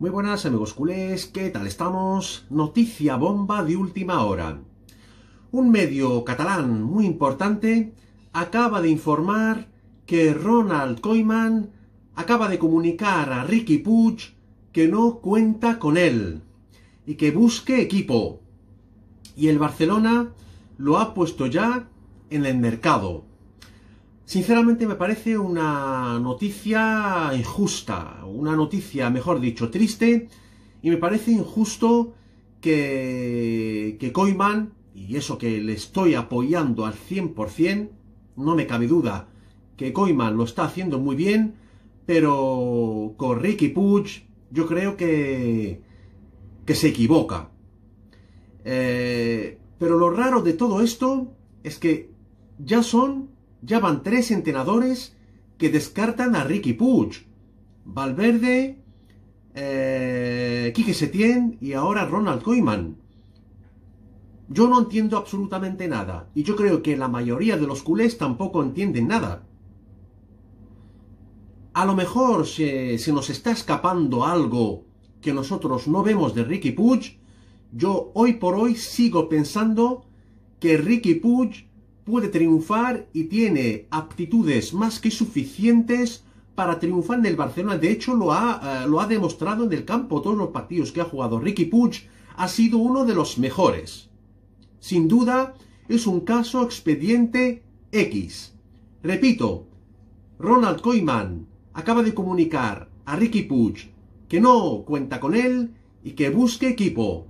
Muy buenas amigos culés, ¿qué tal estamos? Noticia bomba de última hora. Un medio catalán muy importante acaba de informar que Ronald Koeman acaba de comunicar a Ricky Puig que no cuenta con él y que busque equipo. Y el Barcelona lo ha puesto ya en el mercado. Sinceramente me parece una noticia injusta, una noticia, mejor dicho, triste, y me parece injusto que, que Coiman, y eso que le estoy apoyando al 100%, no me cabe duda que Coiman lo está haciendo muy bien, pero con Ricky Puig yo creo que, que se equivoca. Eh, pero lo raro de todo esto es que ya son ya van tres entrenadores que descartan a Ricky Puig. Valverde, eh, Quique Setién y ahora Ronald Koeman. Yo no entiendo absolutamente nada y yo creo que la mayoría de los culés tampoco entienden nada. A lo mejor se, nos está escapando algo que nosotros no vemos de Ricky Puig. Yo hoy por hoy sigo pensando que Ricky Puig puede triunfar y tiene aptitudes más que suficientes para triunfar en el Barcelona. De hecho, lo ha, eh, lo ha demostrado en el campo todos los partidos que ha jugado. Ricky Puig ha sido uno de los mejores. Sin duda, es un caso expediente X. Repito, Ronald Koeman acaba de comunicar a Ricky Puig que no cuenta con él y que busque equipo.